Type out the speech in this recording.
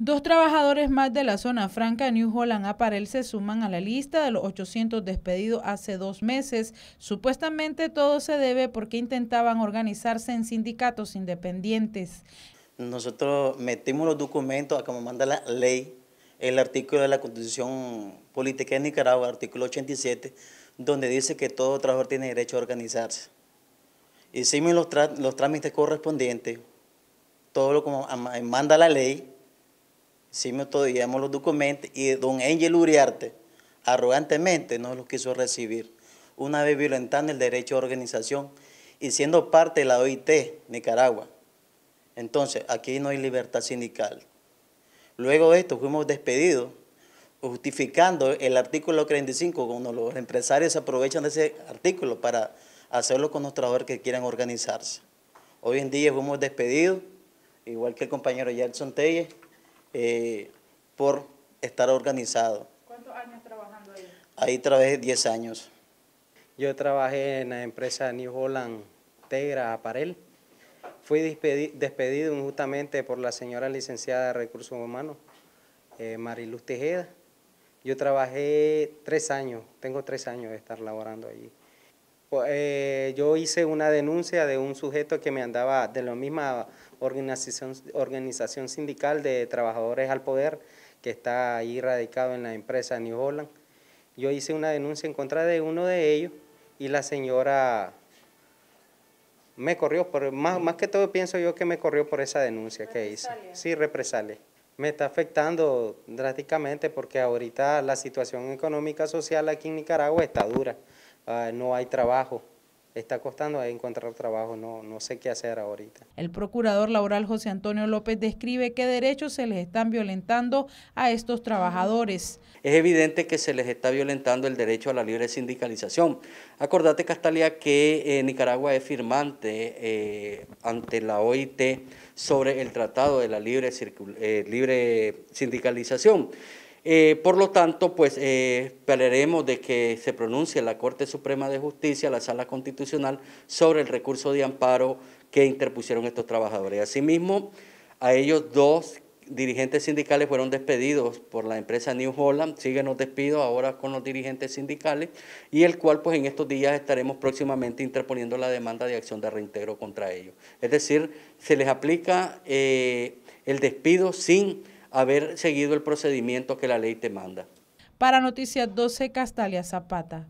Dos trabajadores más de la zona franca New Holland Apparel se suman a la lista de los 800 despedidos hace dos meses. Supuestamente todo se debe porque intentaban organizarse en sindicatos independientes. Nosotros metimos los documentos a como manda la ley, el artículo de la Constitución Política de Nicaragua, artículo 87, donde dice que todo trabajador tiene derecho a organizarse. Hicimos los, los trámites correspondientes, todo lo como manda la ley, sí me llevamos los documentos y don Ángel Uriarte arrogantemente no los quiso recibir, una vez violentando el derecho a organización y siendo parte de la OIT Nicaragua. Entonces, aquí no hay libertad sindical. Luego de esto fuimos despedidos, justificando el artículo 35, cuando los empresarios aprovechan de ese artículo para hacerlo con los trabajadores que quieran organizarse. Hoy en día fuimos despedidos, igual que el compañero Jackson Telle. Eh, por estar organizado. ¿Cuántos años trabajando ahí? Ahí trabajé 10 años. Yo trabajé en la empresa New Holland Tegra Aparel. Fui despedido injustamente por la señora licenciada de Recursos Humanos, eh, Mariluz Tejeda. Yo trabajé tres años, tengo tres años de estar laborando allí. Eh, yo hice una denuncia de un sujeto que me andaba de la misma organización, sindical de trabajadores al poder que está ahí radicado en la empresa New Holland. Yo hice una denuncia en contra de uno de ellos y la señora me corrió, por, más, que todo pienso yo que me corrió por esa denuncia que hice. Sí, represale Me está afectando drásticamente porque ahorita la situación económica social aquí en Nicaragua está dura. Ah, no hay trabajo. Está costando encontrar trabajo, no, no sé qué hacer ahorita. El procurador laboral José Antonio López describe qué derechos se les están violentando a estos trabajadores. Es evidente que se les está violentando el derecho a la libre sindicalización. Acordate, Castalia, que eh, Nicaragua es firmante eh, ante la OIT sobre el Tratado de la Libre, eh, libre Sindicalización. Eh, por lo tanto, pues esperaremos eh, de que se pronuncie la Corte Suprema de Justicia, la Sala Constitucional, sobre el recurso de amparo que interpusieron estos trabajadores. Asimismo, a ellos dos dirigentes sindicales fueron despedidos por la empresa New Holland, siguen los despidos ahora con los dirigentes sindicales y el cual pues en estos días estaremos próximamente interponiendo la demanda de acción de reintegro contra ellos. Es decir, se les aplica eh, el despido sin haber seguido el procedimiento que la ley te manda. Para Noticias 12, Castalia Zapata.